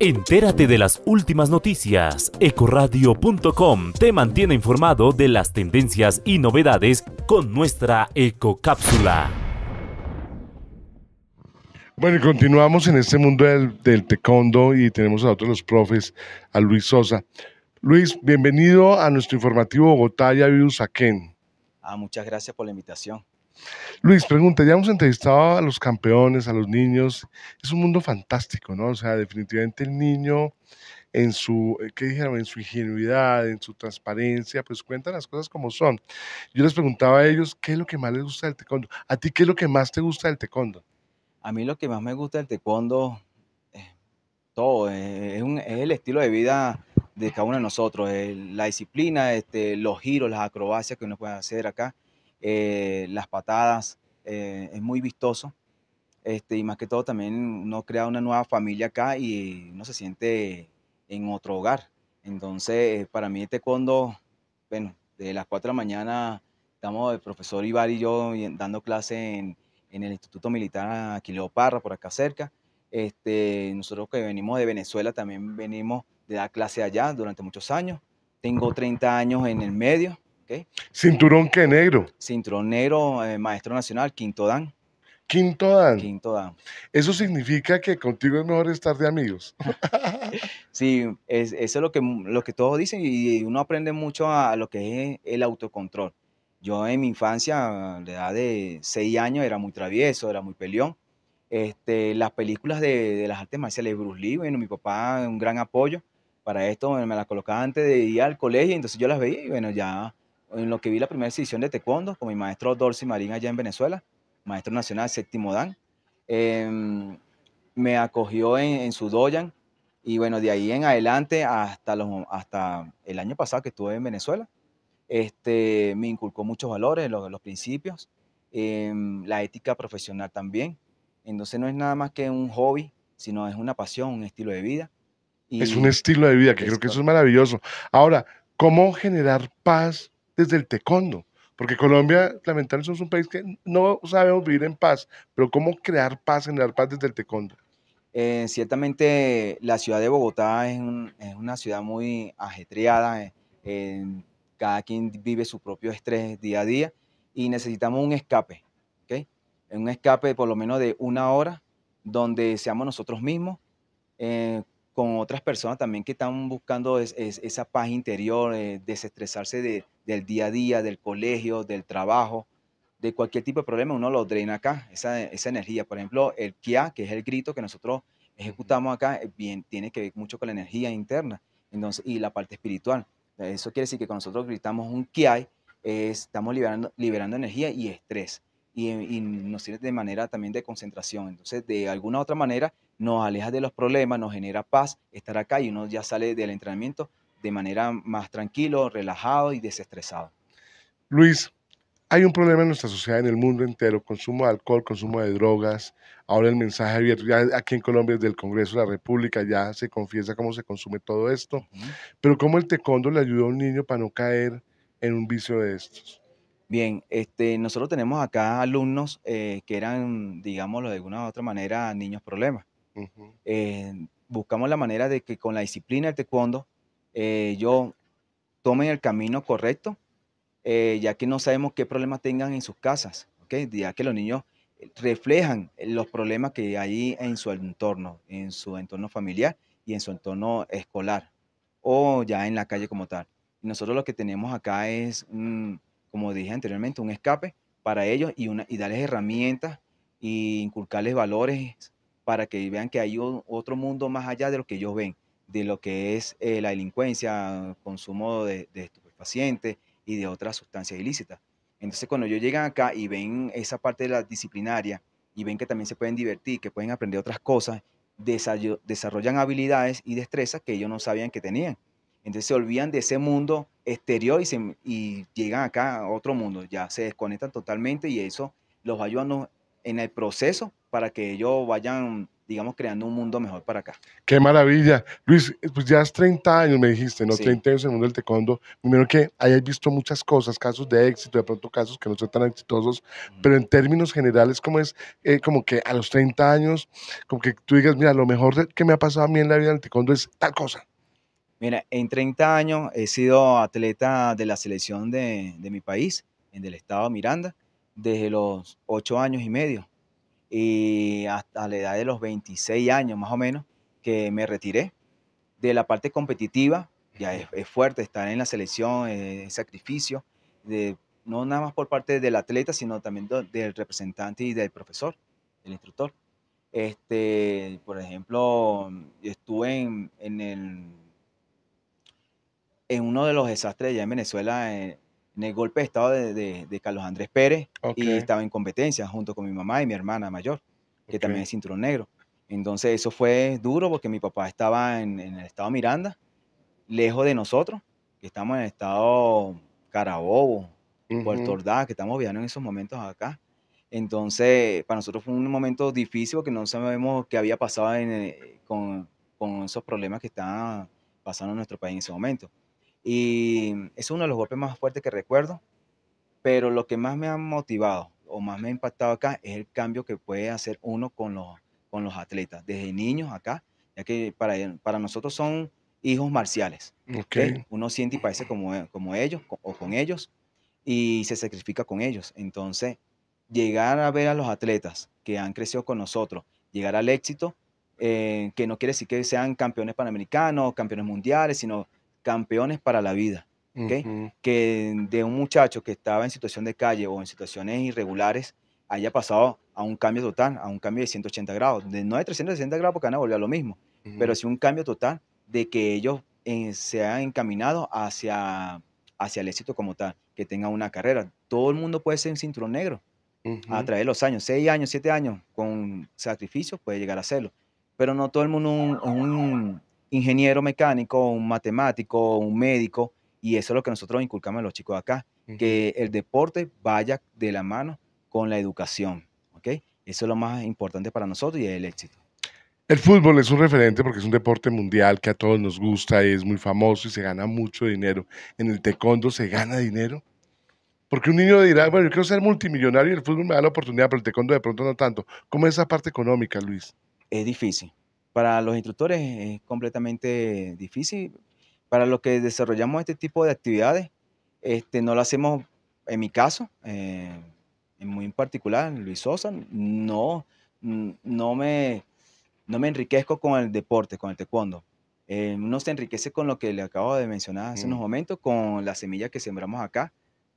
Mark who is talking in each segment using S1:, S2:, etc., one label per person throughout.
S1: Entérate de las últimas noticias. Ecoradio.com te mantiene informado de las tendencias y novedades con nuestra ecocápsula. Bueno, y continuamos en este mundo del, del tecondo y tenemos a otros los profes, a Luis Sosa. Luis, bienvenido a nuestro informativo Bogotá y a Ah, muchas gracias
S2: por la invitación.
S1: Luis, pregunta, ya hemos entrevistado a los campeones, a los niños, es un mundo fantástico, ¿no? O sea, definitivamente el niño en su, eh, En su ingenuidad, en su transparencia, pues cuentan las cosas como son. Yo les preguntaba a ellos, ¿qué es lo que más les gusta del taekwondo? ¿A ti qué es lo que más te gusta del taekwondo?
S2: A mí lo que más me gusta del taekwondo, eh, eh, es todo, es, el estilo de vida de cada uno de nosotros, la disciplina, este, los giros, las acrobacias que uno puede hacer acá. Eh, las patadas, eh, es muy vistoso. Este, y más que todo también uno crea una nueva familia acá y uno se siente en otro hogar. Entonces, para mí este condo, bueno, de las 4 de la mañana estamos el profesor Ibar y yo dando clase en, el Instituto Militar Aquileo Parra, por acá cerca. Este, nosotros que venimos de Venezuela también venimos de dar clase allá durante muchos años. Tengo 30 años en el medio ¿Cinturón eh, que negro? Cinturón negro, eh, maestro nacional, quinto dan. Quinto dan. Quinto dan. Eso significa que contigo es mejor estar de amigos. sí, es, eso es lo que, que todos dicen y uno aprende mucho a lo que es el autocontrol. Yo en mi infancia, a la edad de seis años, era muy travieso, era muy peleón. Este, las películas de, las artes marciales, Bruce Lee, bueno, mi papá, un gran apoyo para esto, me las colocaba antes de ir al colegio, entonces yo las veía y bueno, ya en lo que vi la primera sesión de taekwondo con mi maestro Dorsey Marín allá en Venezuela, maestro nacional séptimo dan. Em, me acogió en, su doyan y bueno, de ahí en adelante hasta, los, hasta el año pasado que estuve en Venezuela, este, me inculcó muchos valores, los, principios, em, la ética profesional también. Entonces no es nada más que un hobby, sino es una pasión, un estilo de vida. es un
S1: estilo de vida, que creo que eso es maravilloso. Ahora, ¿cómo generar paz desde el tecondo. Porque Colombia, lamentablemente, es un país que no sabemos vivir en paz, pero ¿cómo crear paz, generar paz desde el tecondo?
S2: Eh, ciertamente, la ciudad de Bogotá es, una ciudad muy ajetreada, eh, cada quien vive su propio estrés día a día y necesitamos un escape, Un escape por lo menos de una hora donde seamos nosotros mismos, eh, con otras personas también que están buscando esa paz interior, eh, desestresarse del día a día, del colegio, del trabajo, de cualquier tipo de problema, uno lo drena acá, esa, esa energía. Por ejemplo, el Kia, que es el grito que nosotros ejecutamos acá, eh, bien, tiene que ver mucho con la energía interna entonces, y la parte espiritual. Eso quiere decir que cuando nosotros gritamos un Kia, eh, estamos liberando, liberando energía y estrés. Eh, y, nos sirve de manera también de concentración. Entonces, de alguna u otra manera, nos aleja de los problemas, nos genera paz estar acá y uno ya sale del entrenamiento de manera más tranquilo, relajado y desestresado.
S1: Luis, hay un problema en nuestra sociedad, en el mundo entero, consumo de alcohol, consumo de drogas. Ahora el mensaje abierto ya aquí en Colombia desde el Congreso de la República ya se confiesa cómo se consume todo esto. Pero cómo el tecondo le
S2: ayudó a un niño para no caer en un vicio de estos. Bien, este, nosotros tenemos acá alumnos eh, que eran, digámoslo de alguna u otra manera, niños problemas. Eh, buscamos la manera de que con la disciplina del taekwondo eh, yo tomen el camino correcto, ya que no sabemos qué problemas tengan en sus casas, ¿okay? ya que los niños reflejan los problemas que hay en su entorno, en su entorno familiar y en su entorno escolar o ya en la calle como tal. nosotros lo que tenemos acá es como dije anteriormente, un escape para ellos y, una, y darles herramientas e inculcarles valores para que vean que hay otro mundo más allá de lo que ellos ven, de lo que es eh, la delincuencia, consumo de, de estupefacientes y de otras sustancias ilícitas. Entonces, cuando ellos llegan acá y ven esa parte de la disciplinaria y ven que también se pueden divertir, que pueden aprender otras cosas, desarrollan habilidades y destrezas que ellos no sabían que tenían. Entonces se olvidan de ese mundo exterior y, se, y llegan acá a otro mundo, ya se desconectan totalmente y eso los ayuda en el proceso para que ellos vayan, digamos, creando un mundo mejor para acá.
S1: Qué maravilla. Luis, pues ya has 30 años, me dijiste, ¿no? 30 años en el mundo del taekwondo. Primero que hayas visto muchas cosas, casos de éxito, de pronto casos que no son tan exitosos, mm. pero en términos generales, ¿cómo es? Eh, como que a los 30 años, como que tú digas, mira, lo mejor que me ha pasado a mí en la vida del taekwondo es tal cosa.
S2: Mira, en 30 años he sido atleta de la selección de, de mi país, en el estado Miranda, desde los 8 años y medio y hasta la edad de los 26 años más o menos que me retiré de la parte competitiva. Ya es, es fuerte estar en la selección, eh, es sacrificio, de, no nada más por parte del atleta, sino también del representante y del profesor, del instructor. Este, por ejemplo, estuve en, en el en uno de los desastres allá en Venezuela, eh, en, el golpe de Estado de, Carlos Andrés Pérez, y estaba en competencia junto con mi mamá y mi hermana mayor, que también es cinturón negro. Entonces eso fue duro porque mi papá estaba en, el estado Miranda, lejos de nosotros, que estamos en el estado Carabobo, Puerto Ordaz, que estamos viajando en esos momentos acá. Entonces, para nosotros fue un momento difícil porque no sabemos qué había pasado eh, con, con, esos problemas que estaban pasando en nuestro país en ese momento. Y es uno de los golpes más fuertes que recuerdo, pero lo que más me ha motivado o más me ha impactado acá es el cambio que puede hacer uno con los, con los atletas, desde niños acá, ya que para, para nosotros son hijos marciales. Uno siente y parece como, como ellos o con ellos y se sacrifica con ellos. Entonces, llegar a ver a los atletas que han crecido con nosotros, llegar al éxito, eh, que no quiere decir que sean campeones panamericanos, campeones mundiales, sino campeones para la vida. Que de un muchacho que estaba en situación de calle o en situaciones irregulares haya pasado a un cambio total, a un cambio de 180 grados, de, no de 360 grados porque van a volver a lo mismo, pero sí un cambio total de que ellos eh, se han encaminado hacia, hacia el éxito como tal, que tengan una carrera. Todo el mundo puede ser un cinturón negro a través de los años, seis años, siete años, con sacrificio puede llegar a hacerlo, pero no todo el mundo un, un ingeniero mecánico, un matemático, un médico, y eso es lo que nosotros inculcamos a los chicos acá, que el deporte vaya de la mano con la educación, ¿ok? Eso es lo más importante para nosotros y es el éxito.
S1: El fútbol es un referente porque es un deporte mundial que a todos nos gusta, es muy famoso y se gana mucho dinero. En el taekwondo se gana dinero. Porque un niño dirá, bueno, yo quiero ser multimillonario y el fútbol me da la oportunidad, pero el taekwondo de pronto no tanto. ¿Cómo es esa parte económica, Luis? Es
S2: difícil para los instructores es completamente difícil. Para los que desarrollamos este tipo de actividades, este, no lo hacemos, en mi caso, eh, en muy en particular, Luis Sosa, no, no, me, no me enriquezco con el deporte, con el taekwondo. Eh, uno se enriquece con lo que le acabo de mencionar hace mm. unos momentos, con la semilla que sembramos acá,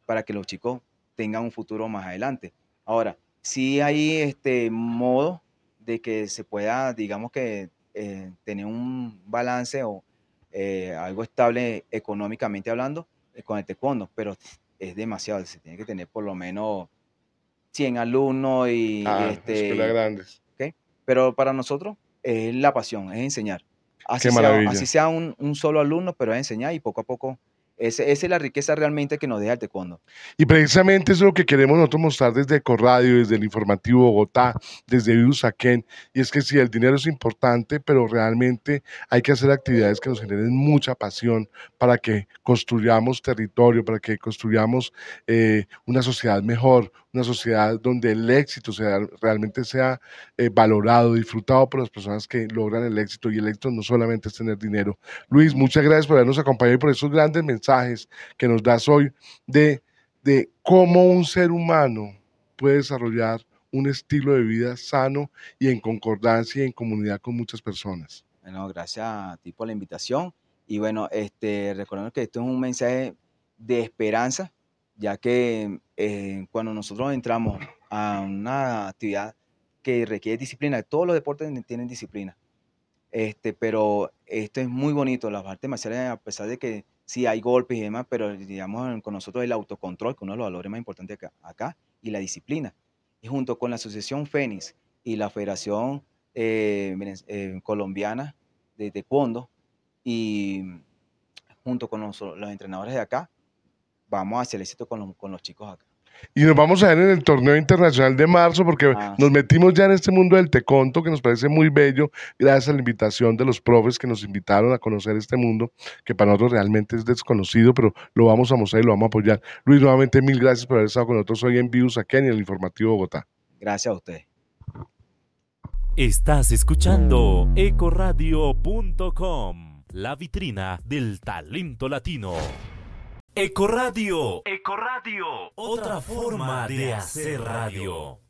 S2: para que los chicos tengan un futuro más adelante. Ahora, si hay este modo de que se pueda, digamos que, eh, tener un balance o eh, algo estable económicamente hablando eh, con este fondo pero es demasiado, se tiene que tener por lo menos 100 alumnos y... Ah, este, grandes. ¿okay? Pero para nosotros es la pasión, es enseñar. Así Qué sea, así sea un, un solo alumno, pero es enseñar y poco a poco esa es la riqueza realmente que nos deja el taekwondo.
S1: Y precisamente eso es lo que queremos nosotros mostrar desde Corradio, desde el informativo Bogotá, desde Usaquén, y es que sí, el dinero es importante, pero realmente hay que hacer actividades que nos generen mucha pasión para que construyamos territorio, para que construyamos eh, una sociedad mejor, una sociedad donde el éxito sea, realmente sea eh, valorado, disfrutado por las personas que logran el éxito y el éxito no solamente es tener dinero. Luis, muchas gracias por habernos acompañado y por esos grandes mensajes que nos das hoy de, de cómo un ser humano puede desarrollar un estilo de vida sano y en concordancia y en comunidad con muchas personas.
S2: Bueno, gracias a ti por la invitación. Y bueno, este, recordemos que esto es un mensaje de esperanza ya que eh, cuando nosotros entramos a una actividad que requiere disciplina, todos los deportes tienen disciplina, este, pero esto es muy bonito, las artes marciales, a pesar de que sí hay golpes y demás, pero digamos con nosotros el autocontrol, que uno de los valores más importantes acá, y la disciplina. Y junto con la Asociación Fénix y la Federación eh, eh, Colombiana de Taekwondo, y junto con los entrenadores de acá, vamos a el éxito con, los chicos acá.
S1: Y nos vamos a ver en el torneo internacional de marzo porque ah, nos metimos ya en este mundo del teconto que nos parece muy bello gracias a la invitación de los profes que nos invitaron a conocer este mundo que para nosotros realmente es desconocido, pero lo vamos a mostrar y lo vamos a apoyar. Luis, nuevamente mil gracias por haber estado con nosotros hoy en Views aquí en el Informativo Bogotá.
S2: Gracias a usted. Estás
S1: escuchando ecoradio.com, la vitrina del talento latino. Ecoradio.
S2: Ecoradio. Otra forma de hacer
S1: radio.